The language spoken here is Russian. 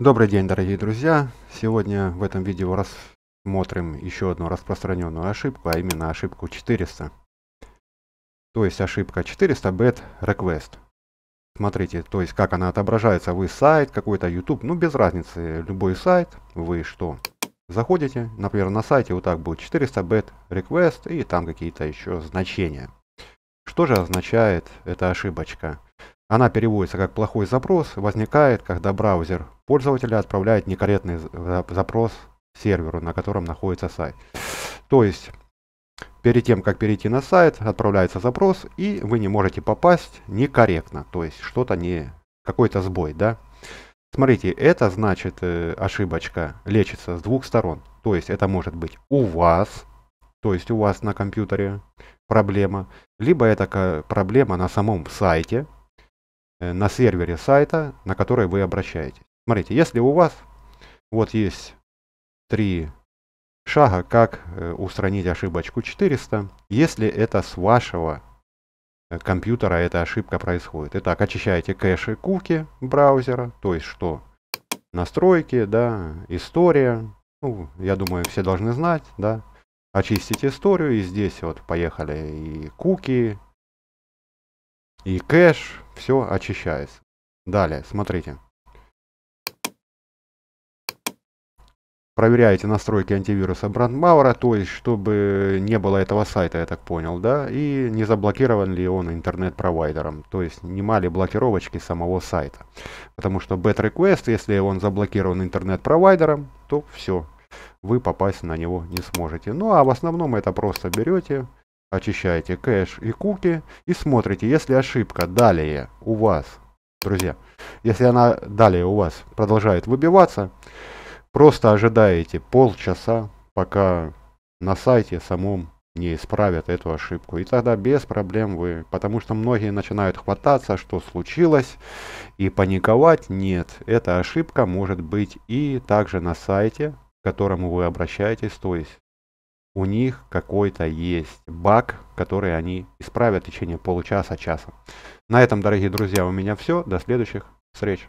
Добрый день, дорогие друзья! Сегодня в этом видео рассмотрим еще одну распространенную ошибку, а именно ошибку 400. То есть ошибка 400 bad request. Смотрите, то есть как она отображается. Вы сайт, какой-то YouTube, ну без разницы, любой сайт, вы что, заходите, например, на сайте вот так будет 400 bad request и там какие-то еще значения. Что же означает эта ошибочка? Она переводится как «плохой запрос», возникает, когда браузер пользователя отправляет некорректный запрос серверу, на котором находится сайт. То есть, перед тем, как перейти на сайт, отправляется запрос, и вы не можете попасть некорректно, то есть что-то не... какой-то сбой, да? Смотрите, это значит э, ошибочка лечится с двух сторон. То есть это может быть у вас, то есть у вас на компьютере проблема, либо это проблема на самом сайте, Э, на сервере сайта, на который вы обращаетесь. Смотрите, если у вас вот есть три шага, как э, устранить ошибочку 400, если это с вашего э, компьютера эта ошибка происходит. Итак, очищаете кэши куки браузера, то есть что? Настройки, да, история. Ну, я думаю, все должны знать, да. Очистить историю, и здесь вот поехали и куки, и кэш, все очищается. Далее, смотрите. Проверяете настройки антивируса Брандмаура, то есть, чтобы не было этого сайта, я так понял, да, и не заблокирован ли он интернет-провайдером, то есть, нема ли блокировочки самого сайта. Потому что BET-реквест, если он заблокирован интернет-провайдером, то все, вы попасть на него не сможете. Ну, а в основном это просто берете, очищаете кэш и куки и смотрите, если ошибка далее у вас, друзья, если она далее у вас продолжает выбиваться, просто ожидаете полчаса, пока на сайте самом не исправят эту ошибку. И тогда без проблем вы, потому что многие начинают хвататься, что случилось, и паниковать нет. Эта ошибка может быть и также на сайте, к которому вы обращаетесь, то есть у них какой-то есть баг, который они исправят в течение получаса-часа. На этом, дорогие друзья, у меня все. До следующих встреч.